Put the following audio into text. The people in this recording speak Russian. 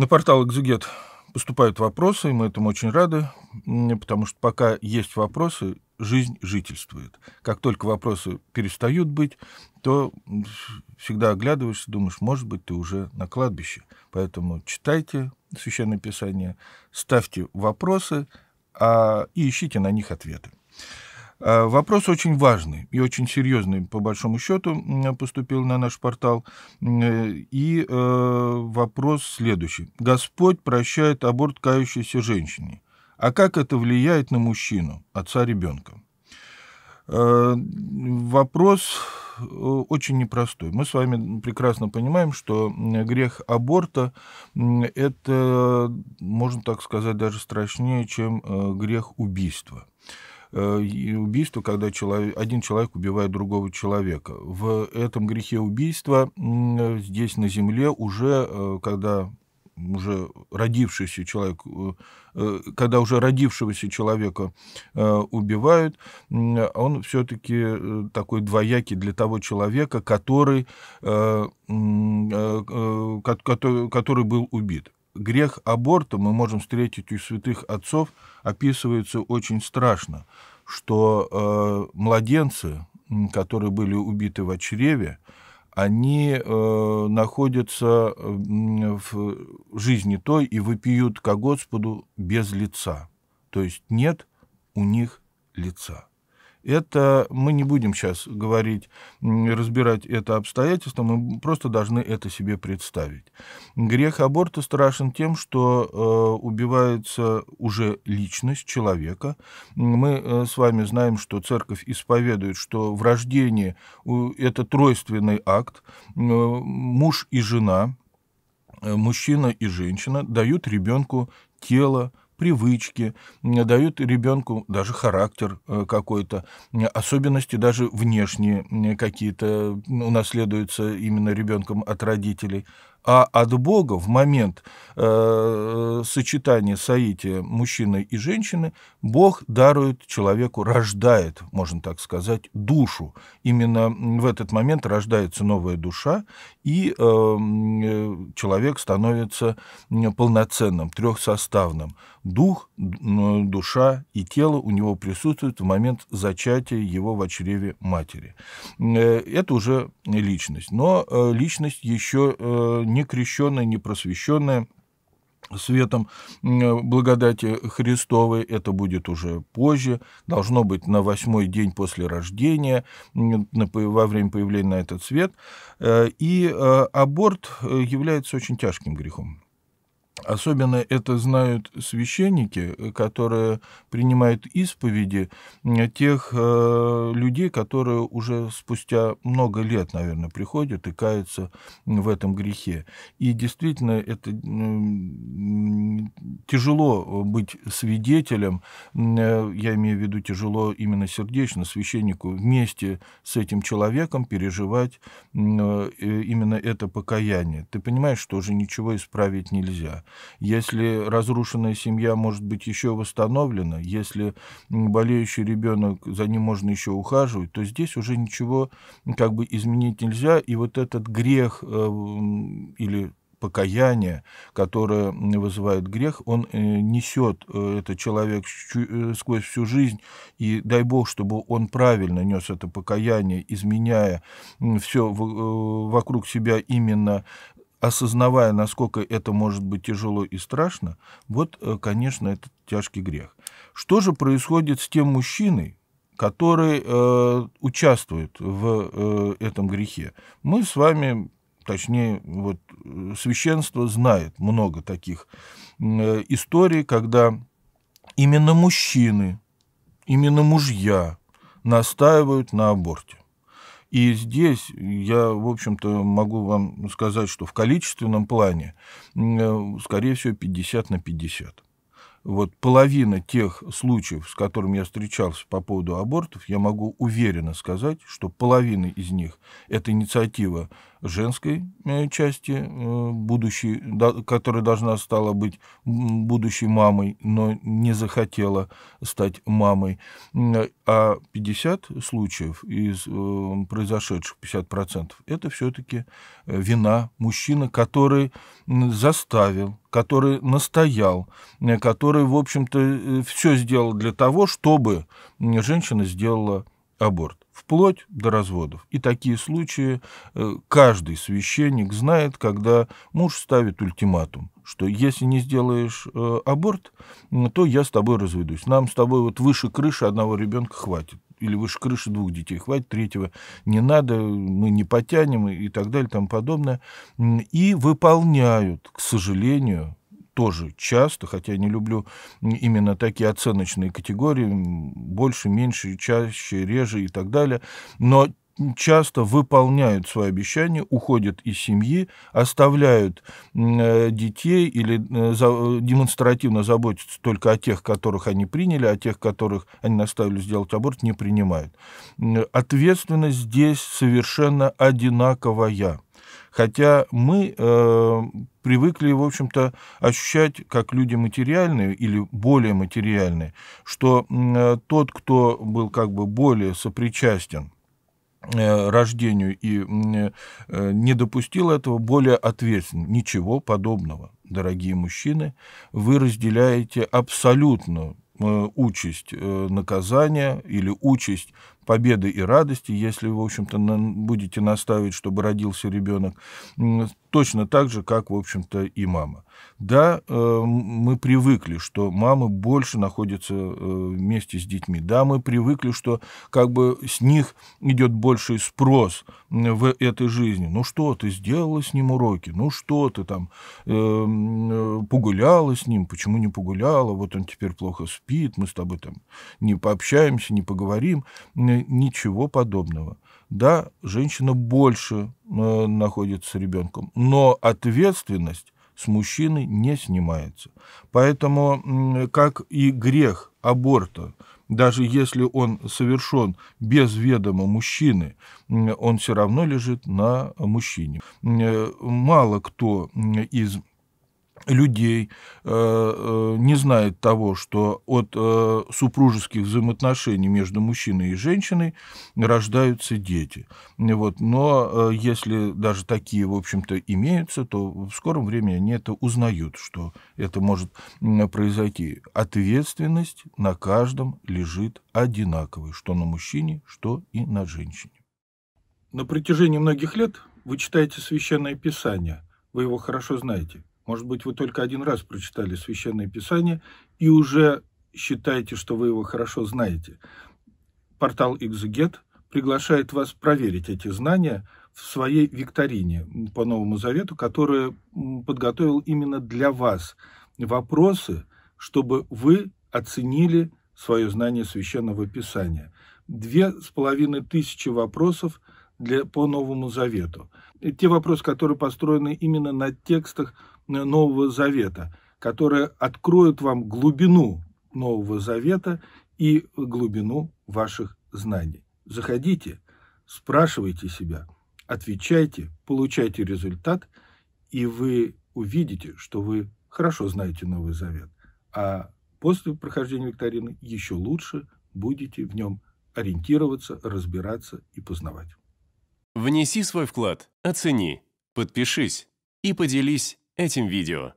На портал «Экзегет» поступают вопросы, и мы этому очень рады, потому что пока есть вопросы, жизнь жительствует. Как только вопросы перестают быть, то всегда оглядываешься, думаешь, может быть, ты уже на кладбище. Поэтому читайте Священное Писание, ставьте вопросы а, и ищите на них ответы. Э, вопрос очень важный и очень серьезный, по большому счету, поступил на наш портал. Э, и э, вопрос следующий. Господь прощает аборт кающейся женщине. А как это влияет на мужчину, отца ребенка? Вопрос очень непростой. Мы с вами прекрасно понимаем, что грех аборта – это, можно так сказать, даже страшнее, чем грех убийства. Э, убийство, когда человек, один человек убивает другого человека. В этом грехе убийства э, здесь на земле уже, э, когда уже родившийся человек, когда уже родившегося человека убивают, он все-таки такой двоякий для того человека, который, который, который был убит грех аборта мы можем встретить у святых отцов, описывается очень страшно, что э, младенцы, которые были убиты в чреве, они э, находятся в жизни той и выпьют ко Господу без лица. То есть нет у них лица. Это мы не будем сейчас говорить, разбирать это обстоятельство, мы просто должны это себе представить. Грех аборта страшен тем, что э, убивается уже личность человека. Мы э, с вами знаем, что церковь исповедует, что в рождении э, это тройственный акт, э, муж и жена, э, мужчина и женщина дают ребенку тело, привычки, дают ребенку даже характер э, какой-то, особенности даже внешние какие-то унаследуются именно ребенком от родителей а от Бога в момент э, сочетания соития мужчины и женщины Бог дарует человеку, рождает, можно так сказать, душу. Именно в этот момент рождается новая душа, и э, э человек становится полноценным, трехсоставным. Дух, душа и тело у него присутствуют в момент зачатия его в чреве матери. Э, это уже личность. Но э, личность еще э, не крещенная, не просвещенная, светом благодати Христовой, это будет уже позже, должно быть на восьмой день после рождения, во время появления на этот свет. И аборт является очень тяжким грехом. Особенно это знают священники, которые принимают исповеди тех э, людей, которые уже спустя много лет, наверное, приходят и каются в этом грехе. И действительно, это тяжело быть свидетелем, э, я имею в виду тяжело именно сердечно священнику вместе с этим человеком переживать э, именно это покаяние. Ты понимаешь, что уже ничего исправить нельзя. Если разрушенная семья может быть еще восстановлена, если болеющий ребенок, за ним можно еще ухаживать, то здесь уже ничего как бы изменить нельзя. И вот этот грех э, или покаяние, которое вызывает грех, он э, несет э, этот человек э, сквозь всю жизнь, и дай Бог, чтобы он правильно нес это покаяние, изменяя все вокруг себя именно осознавая, насколько это может быть тяжело и страшно, вот, э, конечно, это тяжкий грех. Что же происходит с тем мужчиной, который э, участвует в э, этом грехе? Мы с вами, точнее, вот э, священство знает много таких э, историй, когда именно мужчины, именно мужья настаивают на аборте. И здесь я, в общем-то, могу вам сказать, что в количественном плане, скорее всего, 50 на 50 вот половина тех случаев, с которыми я встречался по поводу абортов, я могу уверенно сказать, что половина из них это инициатива женской э, части, э, будущей, которая должна стала быть будущей мамой, но не захотела стать мамой. А 50 случаев из э, произошедших, 50%, это все-таки вина мужчины, который заставил, который настоял, который, в общем-то, все сделал для того, чтобы женщина сделала аборт вплоть до разводов. И такие случаи э, каждый священник знает, когда муж ставит ультиматум, что если не сделаешь э, аборт, то я с тобой разведусь. Нам с тобой вот выше крыши одного ребенка хватит или выше крыши двух детей хватит, третьего не надо, мы не потянем и так далее и тому подобное. И выполняют, к сожалению, тоже часто, хотя я не люблю именно такие оценочные категории, больше, меньше, чаще, реже и так далее, но часто выполняют свои обещания, уходят из семьи, оставляют э, детей или э, э, демонстративно заботятся только о тех, которых они приняли, а тех, которых они наставили сделать аборт, не принимают. Ответственность здесь совершенно одинаковая. Хотя мы э, привыкли, в общем-то, ощущать, как люди материальные или более материальные, что э, тот, кто был как бы более сопричастен э, рождению и э, не допустил этого, более ответственно. Ничего подобного, дорогие мужчины. Вы разделяете абсолютно э, участь наказания или участь победы и радости, если, в общем-то, будете настаивать, чтобы родился ребенок, точно так же, как, в общем-то, и мама. Да, э, мы привыкли, что мамы больше находятся э, вместе с детьми. Да, мы привыкли, что как бы с них идет больший спрос в этой жизни. Ну что, ты сделала с ним уроки? Ну что, ты там э, погуляла с ним? Почему не погуляла? Вот он теперь плохо спит, мы с тобой там не пообщаемся, не поговорим ничего подобного. Да, женщина больше э, находится с ребенком, но ответственность с мужчины не снимается. Поэтому, как и грех аборта, даже если он совершен без ведома мужчины, он все равно лежит на мужчине. Э, мало кто из людей э, э, не знает того, что от э, супружеских взаимоотношений между мужчиной и женщиной рождаются дети. Вот. Но если даже такие, в общем-то, имеются, то в скором времени они это узнают, что это может произойти. Ответственность на каждом лежит одинаковой, что на мужчине, что и на женщине. На протяжении многих лет вы читаете Священное Писание, вы его хорошо знаете – может быть, вы только один раз прочитали Священное Писание и уже считаете, что вы его хорошо знаете. Портал «Экзегет» приглашает вас проверить эти знания в своей викторине по Новому Завету, которую подготовил именно для вас вопросы, чтобы вы оценили свое знание Священного Писания. Две с половиной тысячи вопросов для, по Новому Завету. И те вопросы, которые построены именно на текстах Нового Завета, которые откроет вам глубину Нового Завета и глубину ваших знаний. Заходите, спрашивайте себя, отвечайте, получайте результат, и вы увидите, что вы хорошо знаете Новый Завет, а после прохождения викторины еще лучше будете в нем ориентироваться, разбираться и познавать. Внеси свой вклад, оцени, подпишись и поделись этим видео.